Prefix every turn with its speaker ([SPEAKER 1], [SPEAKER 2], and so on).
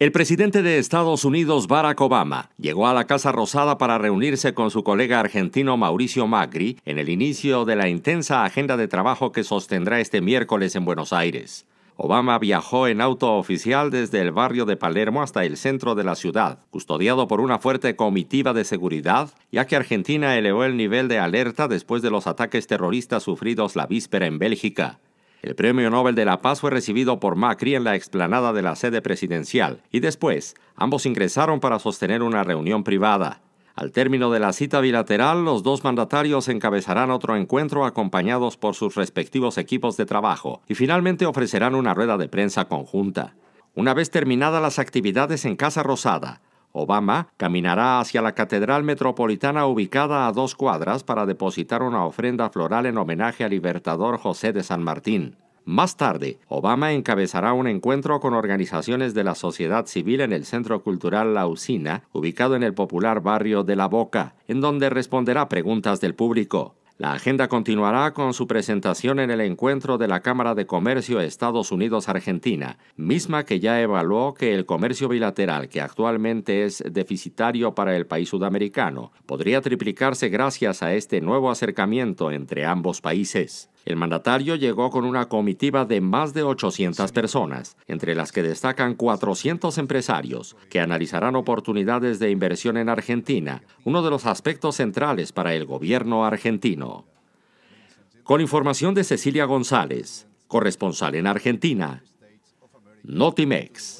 [SPEAKER 1] El presidente de Estados Unidos, Barack Obama, llegó a la Casa Rosada para reunirse con su colega argentino Mauricio Macri en el inicio de la intensa agenda de trabajo que sostendrá este miércoles en Buenos Aires. Obama viajó en auto oficial desde el barrio de Palermo hasta el centro de la ciudad, custodiado por una fuerte comitiva de seguridad, ya que Argentina elevó el nivel de alerta después de los ataques terroristas sufridos la víspera en Bélgica. El premio Nobel de la Paz fue recibido por Macri en la explanada de la sede presidencial y después ambos ingresaron para sostener una reunión privada. Al término de la cita bilateral, los dos mandatarios encabezarán otro encuentro acompañados por sus respectivos equipos de trabajo y finalmente ofrecerán una rueda de prensa conjunta. Una vez terminadas las actividades en Casa Rosada, Obama caminará hacia la Catedral Metropolitana ubicada a dos cuadras para depositar una ofrenda floral en homenaje al libertador José de San Martín. Más tarde, Obama encabezará un encuentro con organizaciones de la sociedad civil en el Centro Cultural Lausina, ubicado en el popular barrio de La Boca, en donde responderá preguntas del público. La agenda continuará con su presentación en el encuentro de la Cámara de Comercio Estados Unidos-Argentina, misma que ya evaluó que el comercio bilateral, que actualmente es deficitario para el país sudamericano, podría triplicarse gracias a este nuevo acercamiento entre ambos países. El mandatario llegó con una comitiva de más de 800 personas, entre las que destacan 400 empresarios, que analizarán oportunidades de inversión en Argentina, uno de los aspectos centrales para el gobierno argentino. Con información de Cecilia González, corresponsal en Argentina, Notimex.